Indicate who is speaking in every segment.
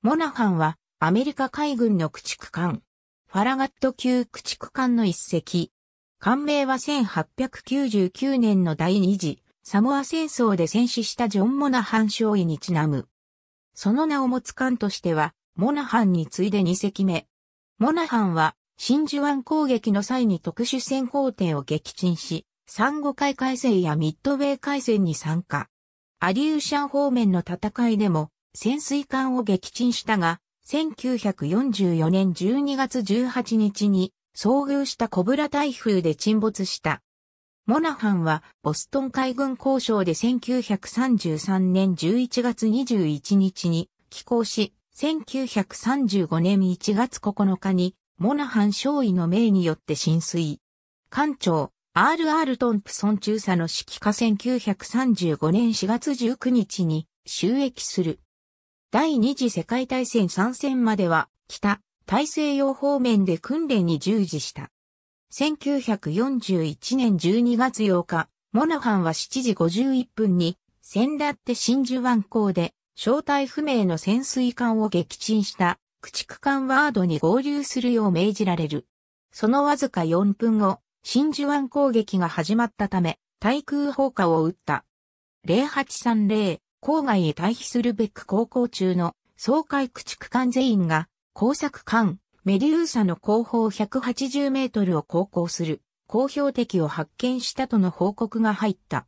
Speaker 1: モナハンはアメリカ海軍の駆逐艦、ファラガット級駆逐艦の一隻。艦名は1899年の第二次サモア戦争で戦死したジョン・モナハン少尉にちなむ。その名を持つ艦としては、モナハンに次いで2隻目。モナハンは真珠湾攻撃の際に特殊戦法艇を撃沈し、産後海海戦やミッドウェイ海戦に参加。アリューシャン方面の戦いでも潜水艦を撃沈したが、1944年12月18日に遭遇したコブラ台風で沈没した。モナハンはボストン海軍交渉で1933年11月21日に寄港し、1935年1月9日にモナハン少尉の命によって浸水。艦長、R.R. トンプソン中佐の指揮下1935年4月19日に収益する。第二次世界大戦参戦までは、北、大西洋方面で訓練に従事した。1941年12月8日、モナハンは7時51分に、戦立って真珠湾港で、正体不明の潜水艦を撃沈した、駆逐艦ワードに合流するよう命じられる。そのわずか4分後、真珠湾攻撃が始まったため、対空砲火を撃った。0830郊外へ退避するべく航行中の総海駆逐艦全員が工作艦メデューサの後方180メートルを航行する公標的を発見したとの報告が入った。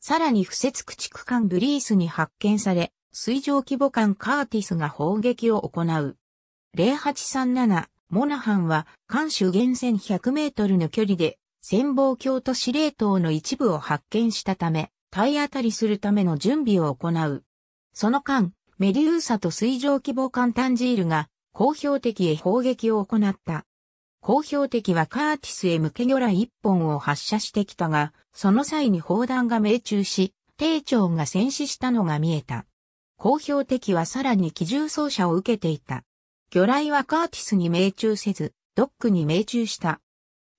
Speaker 1: さらに不設駆逐艦ブリースに発見され、水上規模艦カーティスが砲撃を行う。0837モナハンは艦首原線100メートルの距離で潜望鏡と司令塔の一部を発見したため、体当たりするための準備を行う。その間、メデューサと水上希望艦タンジールが、公表的へ砲撃を行った。公表的はカーティスへ向け魚雷一本を発射してきたが、その際に砲弾が命中し、艇長が戦死したのが見えた。公表的はさらに機銃掃射を受けていた。魚雷はカーティスに命中せず、ドックに命中した。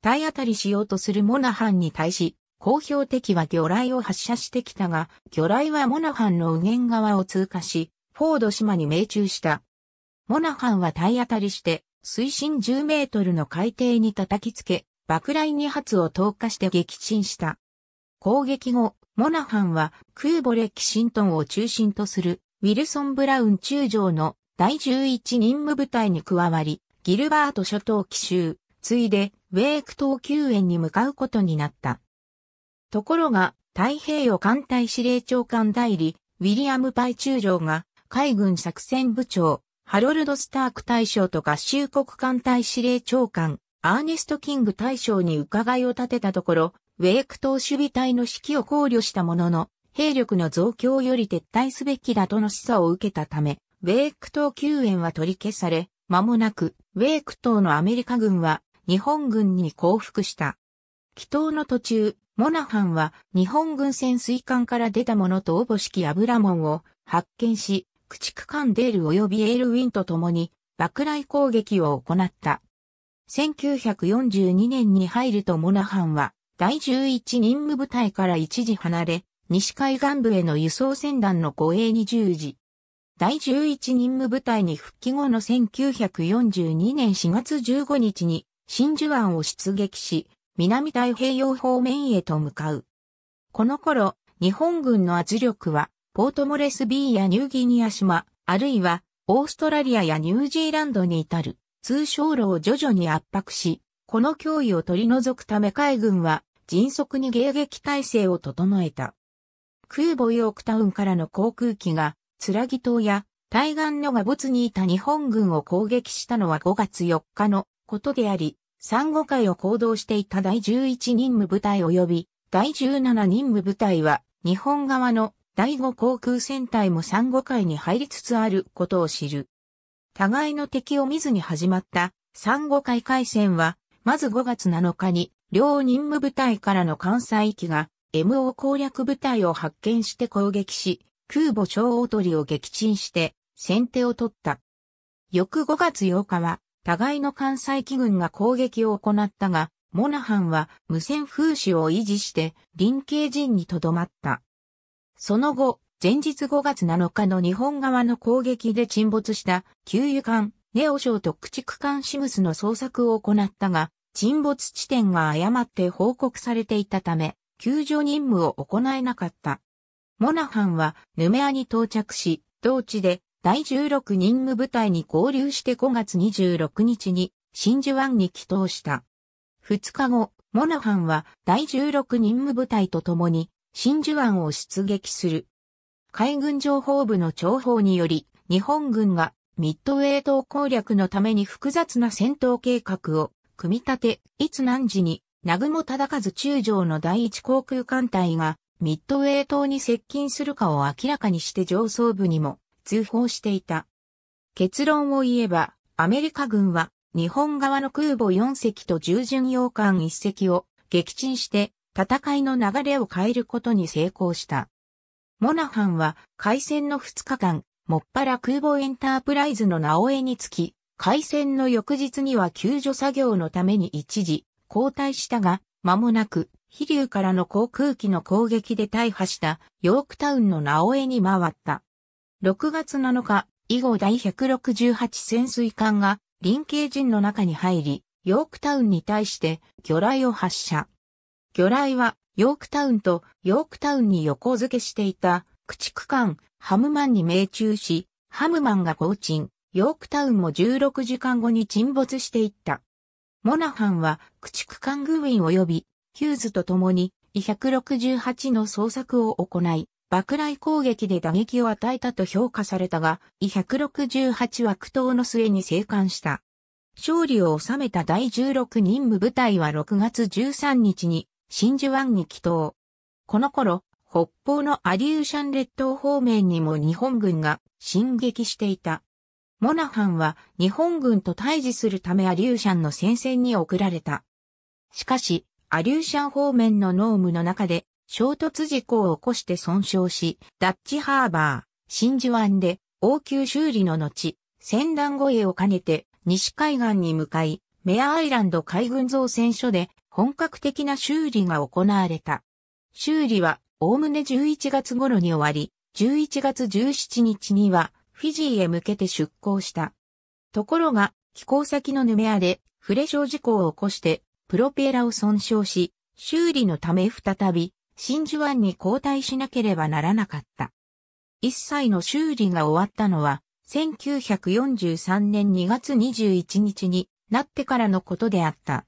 Speaker 1: 体当たりしようとするモナハンに対し、公表敵は魚雷を発射してきたが、魚雷はモナハンの右舷側を通過し、フォード島に命中した。モナハンは体当たりして、水深10メートルの海底に叩きつけ、爆雷2発を投下して撃沈した。攻撃後、モナハンはクーボレキシントンを中心とするウィルソン・ブラウン中将の第11任務部隊に加わり、ギルバート諸島奇襲、ついでウェーク島救援に向かうことになった。ところが、太平洋艦隊司令長官代理、ウィリアム・パイ中将が、海軍作戦部長、ハロルド・スターク大将と合衆国艦隊司令長官、アーネスト・キング大将に伺いを立てたところ、ウェイク島守備隊の指揮を考慮したものの、兵力の増強より撤退すべきだとの示唆を受けたため、ウェイク島救援は取り消され、間もなく、ウェイク島のアメリカ軍は、日本軍に降伏した。祈祷の途中、モナハンは日本軍潜水艦から出たものとおぼしき油門を発見し、駆逐艦デール及びエールウィンと共に爆雷攻撃を行った。1942年に入るとモナハンは第11任務部隊から一時離れ、西海岸部への輸送船団の護衛に従事。第11任務部隊に復帰後の1942年4月15日に真珠湾を出撃し、南太平洋方面へと向かう。この頃、日本軍の圧力は、ポートモレスビーやニューギニア島、あるいは、オーストラリアやニュージーランドに至る、通商路を徐々に圧迫し、この脅威を取り除くため海軍は、迅速に迎撃態勢を整えた。空母ヨークタウンからの航空機が、つらぎ島や対岸のがボツにいた日本軍を攻撃したのは5月4日のことであり、産後会を行動していた第11任務部隊及び第17任務部隊は日本側の第5航空戦隊も産後会に入りつつあることを知る。互いの敵を見ずに始まった産後会海戦は、まず5月7日に両任務部隊からの関西機が MO 攻略部隊を発見して攻撃し、空母超大鳥を撃沈して先手を取った。翌5月8日は互いの関西機群が攻撃を行ったが、モナハンは無線風刺を維持して臨慶陣にとどまった。その後、前日5月7日の日本側の攻撃で沈没した給油艦ネオショーと駆逐艦シムスの捜索を行ったが、沈没地点が誤って報告されていたため、救助任務を行えなかった。モナハンはヌメアに到着し、同地で第16任務部隊に合流して5月26日に真珠湾に帰投した。2日後、モナハンは第16任務部隊と共に真珠湾を出撃する。海軍情報部の情報により、日本軍がミッドウェイ島攻略のために複雑な戦闘計画を組み立て、いつ何時に、南雲忠和中将の第一航空艦隊がミッドウェイ島に接近するかを明らかにして上層部にも通報していた。結論を言えば、アメリカ軍は日本側の空母4隻と従巡洋艦1隻を撃沈して戦いの流れを変えることに成功した。モナハンは海戦の2日間、もっぱら空母エンタープライズの名尾につき、海戦の翌日には救助作業のために一時交代したが、間もなく飛竜からの航空機の攻撃で大破したヨークタウンの名尾に回った。6月7日、以後第168潜水艦が臨慶陣の中に入り、ヨークタウンに対して魚雷を発射。魚雷はヨークタウンとヨークタウンに横付けしていた駆逐艦ハムマンに命中し、ハムマンが降沈、ヨークタウンも16時間後に沈没していった。モナハンは駆逐艦グウィン及びヒューズと共に168の捜索を行い、爆雷攻撃で打撃を与えたと評価されたが、e 168は苦闘の末に生還した。勝利を収めた第16任務部隊は6月13日に真珠湾に帰投。この頃、北方のアリューシャン列島方面にも日本軍が進撃していた。モナハンは日本軍と対峙するためアリューシャンの戦線に送られた。しかし、アリューシャン方面の濃霧の中で衝突事故を起こして損傷し、ダッチハーバー、真珠湾で応急修理の後、船団護衛を兼ねて西海岸に向かい、メアアイランド海軍造船所で本格的な修理が行われた。修理はおおむね11月頃に終わり、11月17日にはフィジーへ向けて出港した。ところが、寄港先のヌメアでフレショ事故を起こして、プロペラを損傷し、修理のため再び真珠湾に交代しなければならなかった。一切の修理が終わったのは、1943年2月21日になってからのことであった。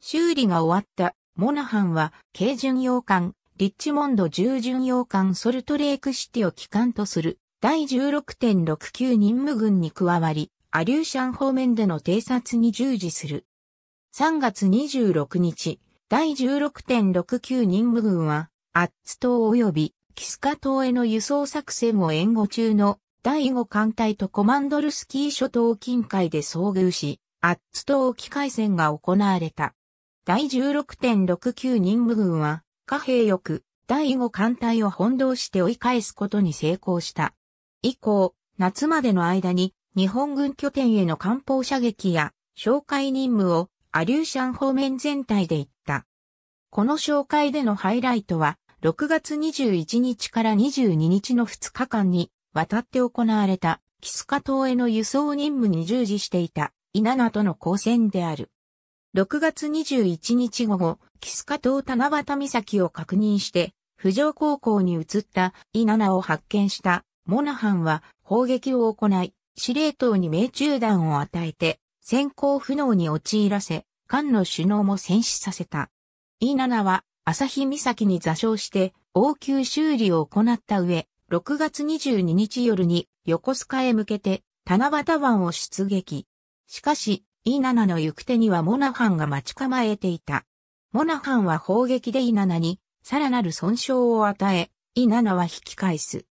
Speaker 1: 修理が終わったモナハンは、軽巡洋艦、リッチモンド重巡洋艦ソルトレークシティを機関とする第16.69任務軍に加わり、アリューシャン方面での偵察に従事する。3月26日、第16.69任務軍は、アッツ島及びキスカ島への輸送作戦を援護中の第5艦隊とコマンドルスキー諸島近海で遭遇し、アッツ島機海戦が行われた。第16.69任務軍は、貨幣翼、第5艦隊を翻弄して追い返すことに成功した。以降、夏までの間に日本軍拠点への艦砲射撃や、紹介任務をアリューシャン方面全体で行った。この紹介でのハイライトは、6月21日から22日の2日間に渡って行われた、キスカ島への輸送任務に従事していた、イナナとの交戦である。6月21日午後、キスカ島七夕岬を確認して、浮上高校に移ったイナナを発見したモナハンは砲撃を行い、司令塔に命中弾を与えて、先行不能に陥らせ、韓の首脳も戦死させた。イ7は、朝日岬に座礁して、応急修理を行った上、6月22日夜に横須賀へ向けて七夕湾を出撃。しかし、イナナの行く手にはモナハンが待ち構えていた。モナハンは砲撃でイナナにさらなる損傷を与え、イナナは引き返す。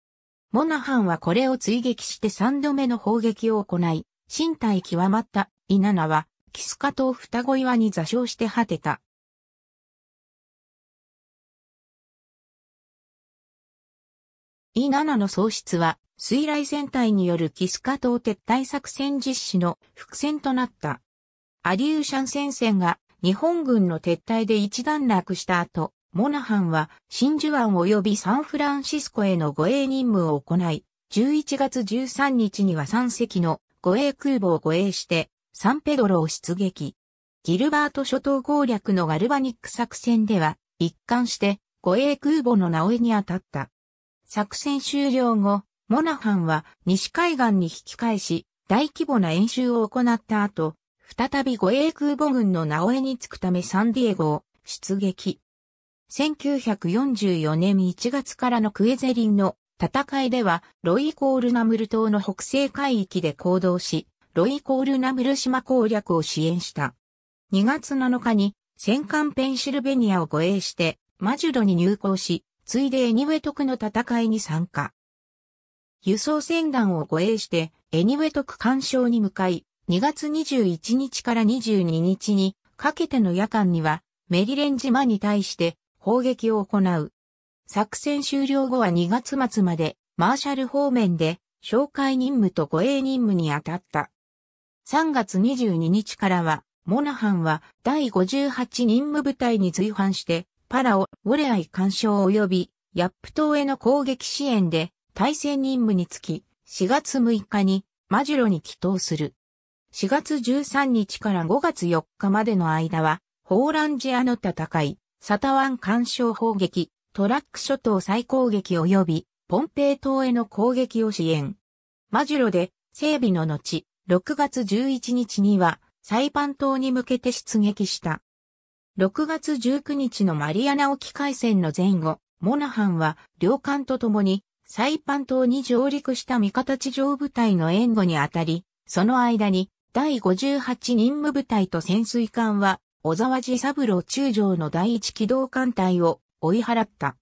Speaker 1: モナハンはこれを追撃して3度目の砲撃を行い、身体極まったイナナはキスカ島双子岩に座礁して果てた。E7 の喪失は、水雷戦隊によるキスカ島撤退作戦実施の伏線となった。アリューシャン戦線が日本軍の撤退で一段落した後、モナハンは真珠湾及びサンフランシスコへの護衛任務を行い、11月13日には3隻の護衛空母を護衛してサンペドロを出撃。ギルバート諸島攻略のガルバニック作戦では、一貫して護衛空母の直江に当たった。作戦終了後、モナハンは西海岸に引き返し、大規模な演習を行った後、再び護衛空母軍の直江に着くためサンディエゴを出撃。1944年1月からのクエゼリンの戦いでは、ロイコールナムル島の北西海域で行動し、ロイ・コール・ナムル島攻略を支援した。2月7日に戦艦ペンシルベニアを護衛して、マジュドに入港し、ついでエニウェトクの戦いに参加。輸送船団を護衛して、エニウェトク干渉に向かい、2月21日から22日にかけての夜間には、メリレン島に対して砲撃を行う。作戦終了後は2月末まで、マーシャル方面で、紹介任務と護衛任務に当たった。3月22日からは、モナハンは第58任務部隊に随伴して、パラオ、ウォレアイ干渉及び、ヤップ島への攻撃支援で、対戦任務につき、4月6日に、マジュロに帰投する。4月13日から5月4日までの間は、ホーランジアの戦い、サタワン干渉砲撃、トラック諸島再攻撃及び、ポンペイ島への攻撃を支援。マジュロで、整備の後、6月11日にはサイパン島に向けて出撃した。6月19日のマリアナ沖海戦の前後、モナハンは両艦と共にサイパン島に上陸した味方地上部隊の援護にあたり、その間に第58任務部隊と潜水艦は小沢寺三郎中将の第一機動艦隊を追い払った。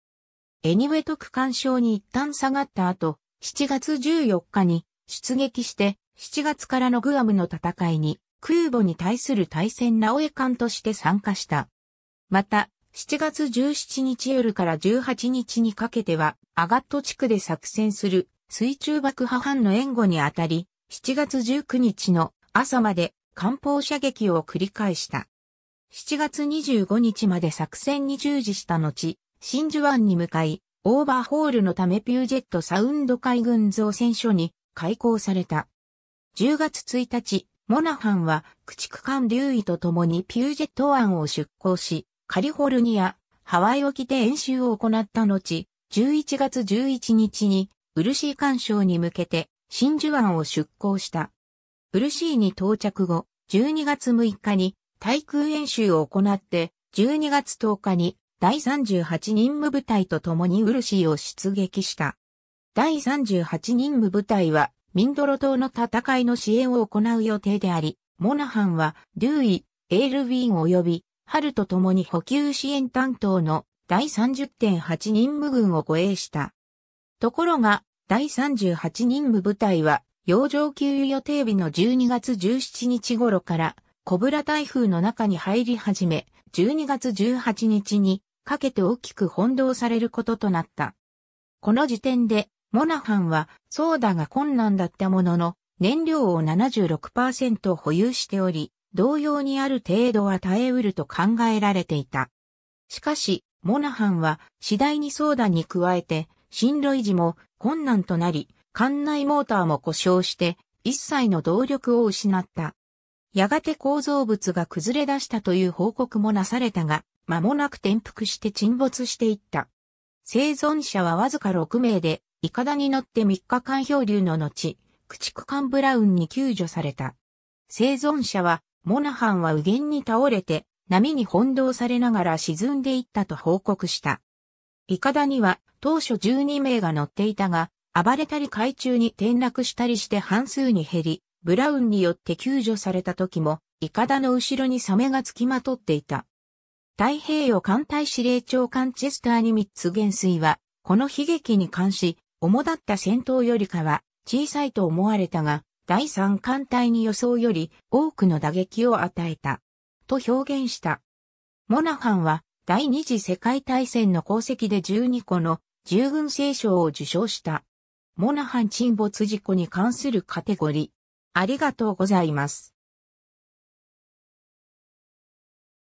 Speaker 1: エニウェト区干渉に一旦下がった後、7月14日に出撃して7月からのグアムの戦いに、空母に対する対戦直江艦として参加した。また、7月17日夜から18日にかけては、アガット地区で作戦する水中爆破班の援護にあたり、7月19日の朝まで艦砲射撃を繰り返した。7月25日まで作戦に従事した後、真珠湾に向かい、オーバーホールのためピュージェットサウンド海軍造船所に開港された。10月1日、モナハンは駆逐艦デューイと共にピュージェット湾を出港し、カリフォルニア、ハワイ沖で演習を行った後、11月11日にウルシー干渉に向けて真珠湾を出港した。ウルシーに到着後、12月6日に対空演習を行って、12月10日に第38任務部隊と共にウルシーを出撃した。第38任務部隊はミンドロ島の戦いの支援を行う予定であり、モナハンは、デューイ、エールウィーン及び、ハルと共に補給支援担当の第30.8任務軍を護衛した。ところが、第38任務部隊は、洋上給油予定日の12月17日頃から、コブラ台風の中に入り始め、12月18日にかけて大きく翻弄されることとなった。この時点で、モナハンは、ソーダが困難だったものの、燃料を76%保有しており、同様にある程度は耐えうると考えられていた。しかし、モナハンは次第にソーダに加えて、進路維持も困難となり、艦内モーターも故障して、一切の動力を失った。やがて構造物が崩れ出したという報告もなされたが、間もなく転覆して沈没していった。生存者はわずか6名で、イカダに乗って3日間漂流の後、駆逐艦ブラウンに救助された。生存者は、モナハンは右舷に倒れて、波に翻弄されながら沈んでいったと報告した。イカダには当初12名が乗っていたが、暴れたり海中に転落したりして半数に減り、ブラウンによって救助された時も、イカダの後ろにサメが付きまとっていた。太平洋艦隊司令長艦チェスターにミッツは、この悲劇に関し、主だった戦闘よりかは小さいと思われたが、第三艦隊に予想より多くの打撃を与えた。と表現した。モナハンは第二次世界大戦の功績で12個の従軍聖賞を受賞した。モナハン沈没事故に関するカテゴリー。ありがとうございます。